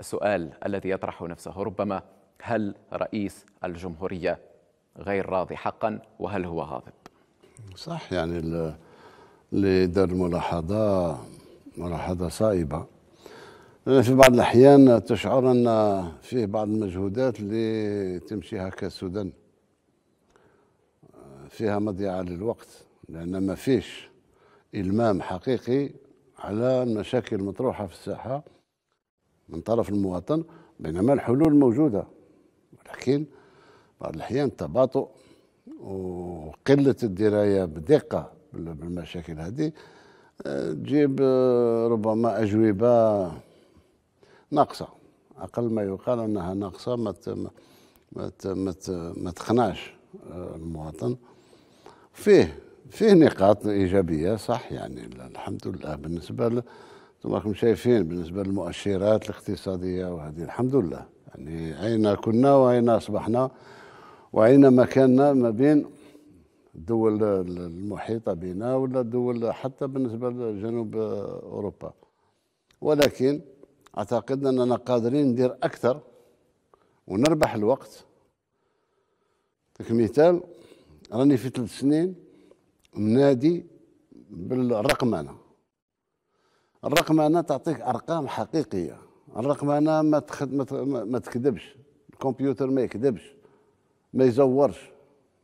السؤال الذي يطرح نفسه ربما هل رئيس الجمهورية غير راضي حقا وهل هو غاضب صح يعني اللي دار ملاحظة ملاحظة صائبة لأن في بعض الأحيان تشعر أن فيه بعض المجهودات اللي تمشيها كسودان فيها مضيعة للوقت لأن ما فيش إلمام حقيقي على المشاكل المطروحة في الساحة من طرف المواطن بينما الحلول موجودة ولكن بعض الأحيان التباطؤ وقلة الدراية بدقة بالمشاكل هذه آه، تجيب آه، ربما أجوبة ناقصة أقل ما يقال أنها ناقصة ما ما تخناش آه، المواطن فيه فيه نقاط إيجابية صح يعني الحمد لله بالنسبة راكم شايفين بالنسبه للمؤشرات الاقتصاديه وهذه الحمد لله يعني اين كنا واين اصبحنا واين مكاننا ما بين الدول المحيطه بنا ولا الدول حتى بالنسبه لجنوب اوروبا ولكن اعتقد اننا قادرين ندير اكثر ونربح الوقت كمثال راني في ثلاث سنين منادي بالرقمنه الرقمنه تعطيك ارقام حقيقيه الرقمنه ما تخد... ما تكذبش الكمبيوتر ما يكذبش ما يزورش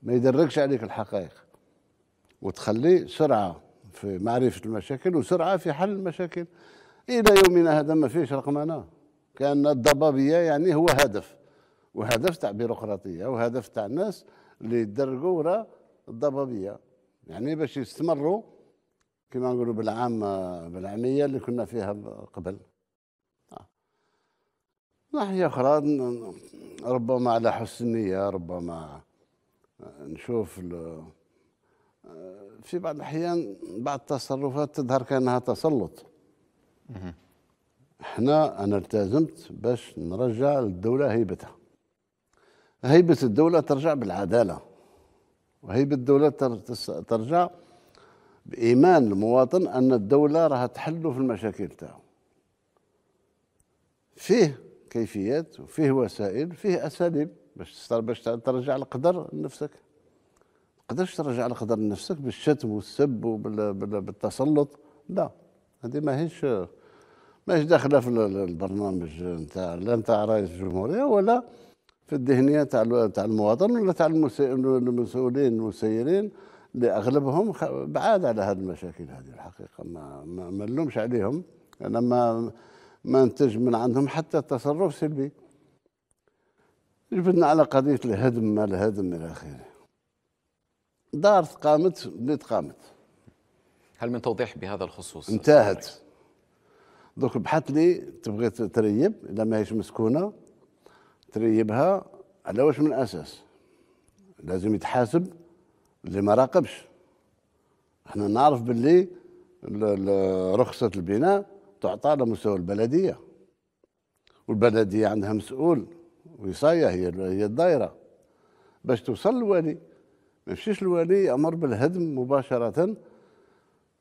ما يدركش عليك الحقائق وتخلي سرعه في معرفه المشاكل وسرعه في حل المشاكل الى يومنا هذا ما فيش رقمنه كان الضبابيه يعني هو هدف وهدف تاع بيروقراطيه وهدف تاع الناس اللي يدرقوا وراء الضبابيه يعني باش يستمروا كما نقولوا بالعامة بالعامية اللي كنا فيها قبل ناحية آه. أخرى ربما على حسن نية ربما آه، نشوف آه، في بعض الأحيان بعض التصرفات تظهر كأنها تسلط احنا أنا التزمت باش نرجع للدولة هيبتها هيبة الدولة ترجع بالعدالة وهيبة الدولة ترجع بايمان المواطن ان الدوله راها تحل في المشاكل تاعو فيه كيفيات وفيه وسائل فيه اساليب باش باش ترجع القدر لنفسك تقدرش ترجع القدر لنفسك بالشتم والسب وبالتسلط لا هذه ماهيش ماهيش داخله في البرنامج نتاع لا نتاع رئيس الجمهوريه ولا في الذهنيه تاع تاع المواطن ولا تاع المسؤولين المسيرين لاغلبهم بعاد على هذه المشاكل هذه الحقيقه ما ما نلومش عليهم انا ما ما نتج من عندهم حتى تصرف سلبي جبدنا على قضيه الهدم ما الهدم الى اخره دار قامت بنت قامت هل من توضيح بهذا الخصوص انتهت دوك بحث لي تبغي تريب اذا ماهيش مسكونه تريبها على واش من اساس لازم يتحاسب اللي ما راقبش احنا نعرف باللي رخصة البناء تعطى على مستوى البلدية والبلدية عندها مسؤول وصاية هي هي الدائرة باش توصل للوالي ما يمشيش الوالي يأمر بالهدم مباشرة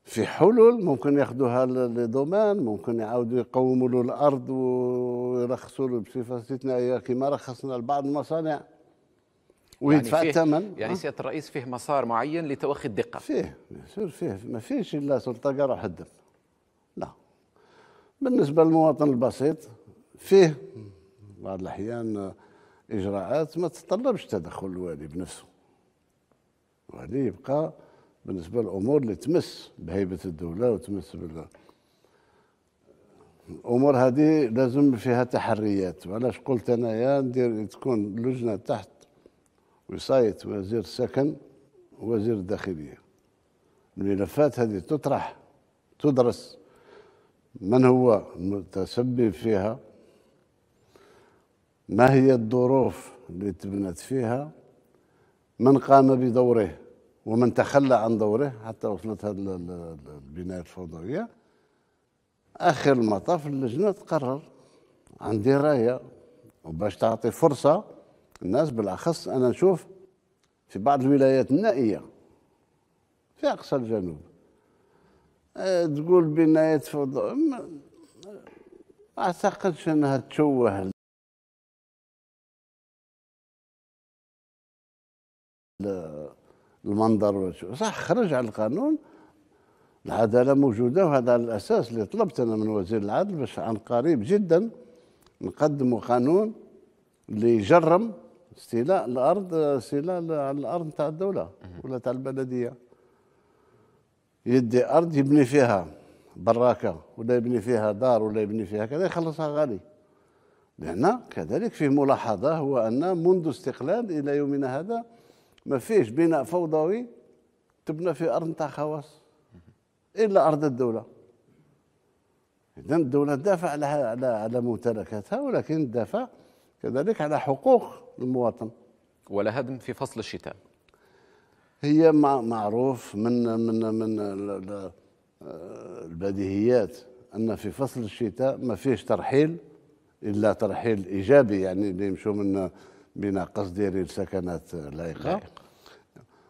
في حلول ممكن ياخذوها لدومان ممكن يعاودوا يقوموا له الارض ويرخصوا له بصفه استثنائيه كما رخصنا لبعض المصانع يعني ويدفع يعني الثمن يعني آه. سياده الرئيس فيه مسار معين لتوخي الدقه فيه سير فيه ما فيش الا سلطه قرا حدم لا بالنسبه للمواطن البسيط فيه بعض الاحيان اجراءات ما تتطلبش تدخل الوالي بنفسه الوالي يبقى بالنسبه للامور اللي تمس بهيبه الدوله وتمس بال الامور هذه لازم فيها تحريات وعلاش قلت انايا ندير تكون لجنه تحت وصاية وزير السكن ووزير الداخلية الملفات هذه تطرح تدرس من هو المتسبب فيها ما هي الظروف اللي تبنت فيها من قام بدوره ومن تخلى عن دوره حتى وصلت هذه البناية الفوضوية آخر المطاف اللجنة تقرر عندي راية وباش تعطي فرصة الناس بالاخص انا نشوف في بعض الولايات النائيه في اقصى الجنوب آه، تقول بناية فضاء ما اعتقدش انها تشوه المنظر صح خرج على القانون العداله موجوده وهذا على الاساس اللي طلبت انا من وزير العدل باش عن قريب جدا نقدموا قانون اللي يجرم استيلاء الارض استيلاء على الارض تاع الدوله ولا تاع البلديه يدي ارض يبني فيها براكه ولا يبني فيها دار ولا يبني فيها كذا يخلصها غالي لان كذلك فيه ملاحظه هو ان منذ استقلال الى يومنا هذا ما فيش بناء فوضوي تبنى في ارض تاع خواص الا ارض الدوله اذا الدوله تدافع على على ممتلكاتها ولكن تدافع كذلك على حقوق المواطن ولا هدم في فصل الشتاء هي معروف من من من البديهيات ان في فصل الشتاء ما فيش ترحيل الا ترحيل ايجابي يعني اللي يمشوا من بناء قصديري لسكنات لائقه نعم.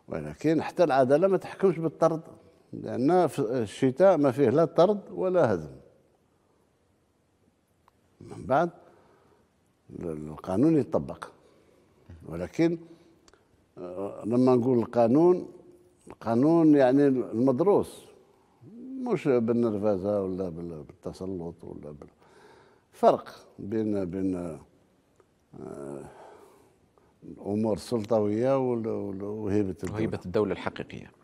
ولكن حتى العداله ما تحكمش بالطرد لان في الشتاء ما فيه لا طرد ولا هدم من بعد القانون يطبق ولكن آه، لما نقول القانون القانون يعني المدروس مش بالنرفزه ولا بالتسلط ولا بالفرق فرق بين بين آه، الامور السلطويه وهيبه الدوله وهيبه الدوله الحقيقيه